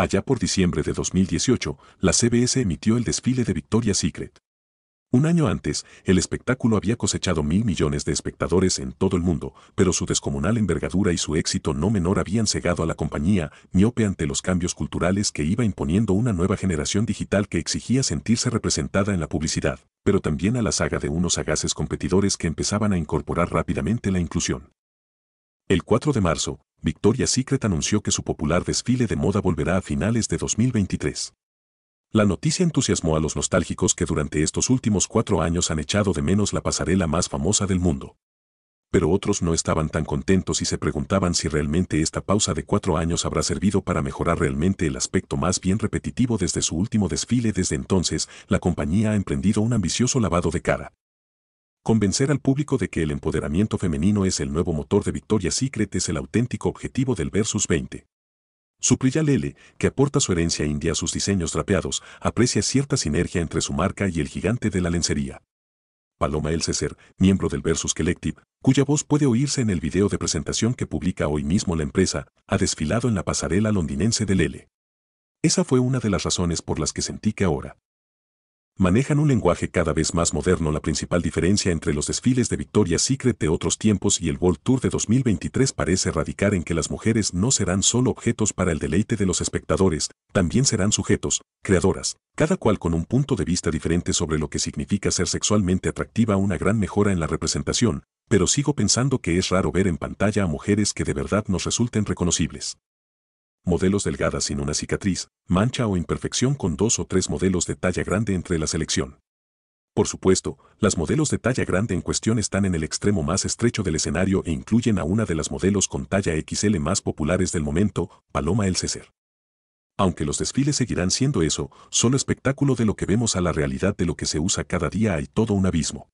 Allá por diciembre de 2018, la CBS emitió el desfile de Victoria's Secret. Un año antes, el espectáculo había cosechado mil millones de espectadores en todo el mundo, pero su descomunal envergadura y su éxito no menor habían cegado a la compañía, miope ante los cambios culturales que iba imponiendo una nueva generación digital que exigía sentirse representada en la publicidad, pero también a la saga de unos sagaces competidores que empezaban a incorporar rápidamente la inclusión. El 4 de marzo, Victoria Secret anunció que su popular desfile de moda volverá a finales de 2023. La noticia entusiasmó a los nostálgicos que durante estos últimos cuatro años han echado de menos la pasarela más famosa del mundo. Pero otros no estaban tan contentos y se preguntaban si realmente esta pausa de cuatro años habrá servido para mejorar realmente el aspecto más bien repetitivo desde su último desfile. Desde entonces, la compañía ha emprendido un ambicioso lavado de cara, Convencer al público de que el empoderamiento femenino es el nuevo motor de Victoria Secret es el auténtico objetivo del Versus 20. Supriya Lele, que aporta su herencia india a sus diseños drapeados, aprecia cierta sinergia entre su marca y el gigante de la lencería. Paloma César, miembro del Versus Collective, cuya voz puede oírse en el video de presentación que publica hoy mismo la empresa, ha desfilado en la pasarela londinense de Lele. Esa fue una de las razones por las que sentí que ahora manejan un lenguaje cada vez más moderno. La principal diferencia entre los desfiles de Victoria's Secret de otros tiempos y el World Tour de 2023 parece radicar en que las mujeres no serán solo objetos para el deleite de los espectadores, también serán sujetos, creadoras, cada cual con un punto de vista diferente sobre lo que significa ser sexualmente atractiva, una gran mejora en la representación, pero sigo pensando que es raro ver en pantalla a mujeres que de verdad nos resulten reconocibles modelos delgadas sin una cicatriz, mancha o imperfección con dos o tres modelos de talla grande entre la selección. Por supuesto, las modelos de talla grande en cuestión están en el extremo más estrecho del escenario e incluyen a una de las modelos con talla XL más populares del momento, Paloma El César. Aunque los desfiles seguirán siendo eso, solo espectáculo de lo que vemos a la realidad de lo que se usa cada día hay todo un abismo.